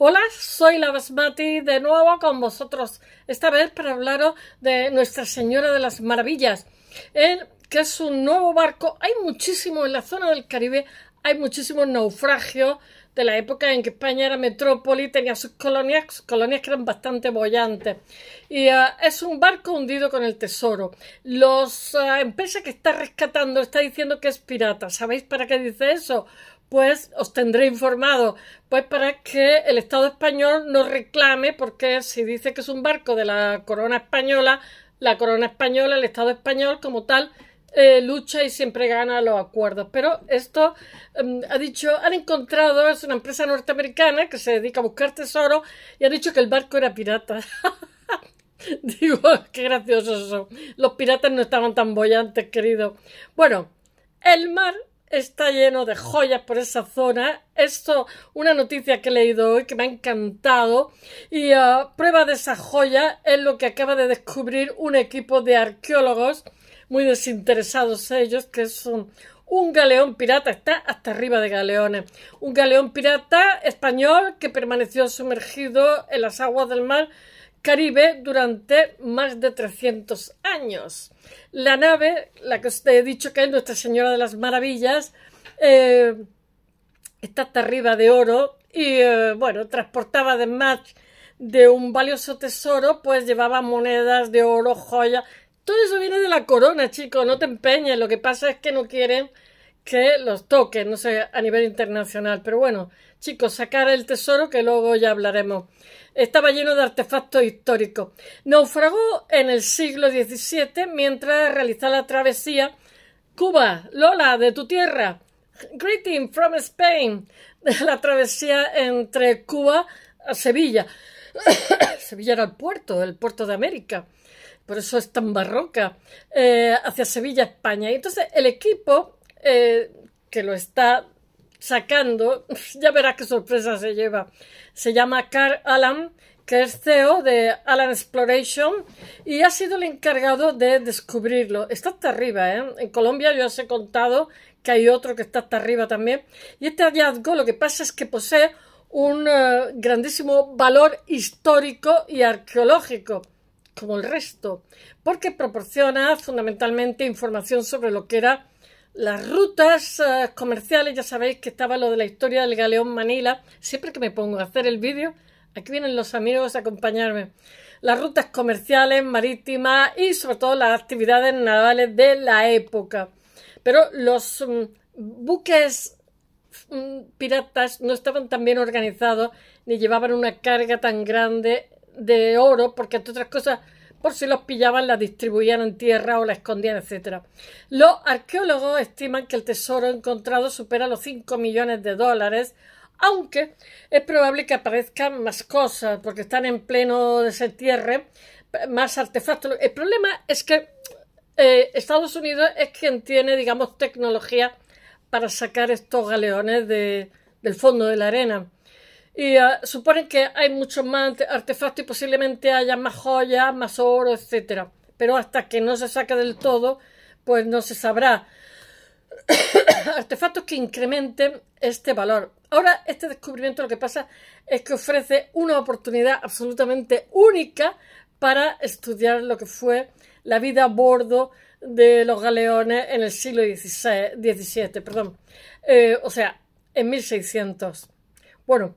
Hola, soy la Basmati de nuevo con vosotros, esta vez para hablaros de Nuestra Señora de las Maravillas, que es un nuevo barco. Hay muchísimo en la zona del Caribe, hay muchísimos naufragios de la época en que España era metrópoli, tenía sus colonias, colonias que eran bastante bollantes. Y ah, es un barco hundido con el tesoro. Los empresas ah, empresa que está rescatando está diciendo que es pirata. ¿Sabéis para qué dice eso? pues os tendré informado, pues para que el Estado español no reclame, porque si dice que es un barco de la corona española, la corona española, el Estado español como tal, eh, lucha y siempre gana los acuerdos. Pero esto em, ha dicho, han encontrado, es una empresa norteamericana que se dedica a buscar tesoro y han dicho que el barco era pirata. Digo, qué gracioso eso Los piratas no estaban tan bollantes, querido. Bueno, el mar está lleno de joyas por esa zona. Esto, una noticia que he leído hoy que me ha encantado. Y ah, prueba de esa joya es lo que acaba de descubrir un equipo de arqueólogos, muy desinteresados ellos, que es un galeón pirata, está hasta arriba de galeones. Un galeón pirata español que permaneció sumergido en las aguas del mar Caribe durante más de 300 años. La nave, la que os he dicho que es Nuestra Señora de las Maravillas, eh, está hasta arriba de oro y, eh, bueno, transportaba además de un valioso tesoro, pues llevaba monedas de oro, joyas. Todo eso viene de la corona, chicos, no te empeñes. Lo que pasa es que no quieren que los toque, no sé, a nivel internacional. Pero bueno, chicos, sacar el tesoro que luego ya hablaremos. Estaba lleno de artefactos históricos. Naufragó en el siglo XVII mientras realizaba la travesía Cuba, Lola, de tu tierra. Greeting from Spain. La travesía entre Cuba a Sevilla. Sevilla era el puerto, el puerto de América por eso es tan barroca, eh, hacia Sevilla, España. Y entonces el equipo eh, que lo está sacando, ya verás qué sorpresa se lleva. Se llama Carl Alan que es CEO de Alan Exploration y ha sido el encargado de descubrirlo. Está hasta arriba, ¿eh? En Colombia yo os he contado que hay otro que está hasta arriba también. Y este hallazgo lo que pasa es que posee un eh, grandísimo valor histórico y arqueológico como el resto, porque proporciona fundamentalmente información sobre lo que era las rutas eh, comerciales, ya sabéis que estaba lo de la historia del galeón Manila. Siempre que me pongo a hacer el vídeo, aquí vienen los amigos a acompañarme. Las rutas comerciales, marítimas y sobre todo las actividades navales de la época. Pero los mm, buques mm, piratas no estaban tan bien organizados ni llevaban una carga tan grande de oro porque entre otras cosas por si los pillaban, la distribuían en tierra o la escondían, etc. Los arqueólogos estiman que el tesoro encontrado supera los 5 millones de dólares, aunque es probable que aparezcan más cosas, porque están en pleno desentierre, más artefactos. El problema es que eh, Estados Unidos es quien tiene, digamos, tecnología para sacar estos galeones del fondo de la arena. Y ah, suponen que hay muchos más artefactos y posiblemente haya más joyas, más oro, etcétera. Pero hasta que no se saque del todo, pues no se sabrá. artefactos que incrementen este valor. Ahora, este descubrimiento lo que pasa es que ofrece una oportunidad absolutamente única para estudiar lo que fue la vida a bordo de los galeones en el siglo XVII. Perdón. Eh, o sea, en 1600. Bueno,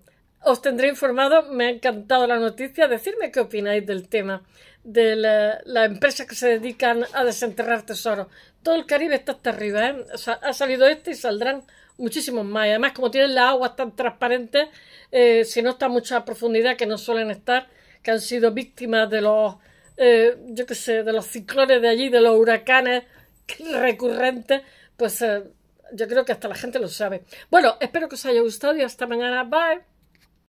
os tendré informado, me ha encantado la noticia. Decidme qué opináis del tema de las empresas que se dedican a desenterrar tesoros. Todo el Caribe está hasta arriba, ¿eh? ha salido este y saldrán muchísimos más. además, como tienen las aguas tan transparentes, eh, si no está mucha profundidad, que no suelen estar, que han sido víctimas de los, eh, yo qué sé, de los ciclones de allí, de los huracanes recurrentes, pues eh, yo creo que hasta la gente lo sabe. Bueno, espero que os haya gustado y hasta mañana. Bye.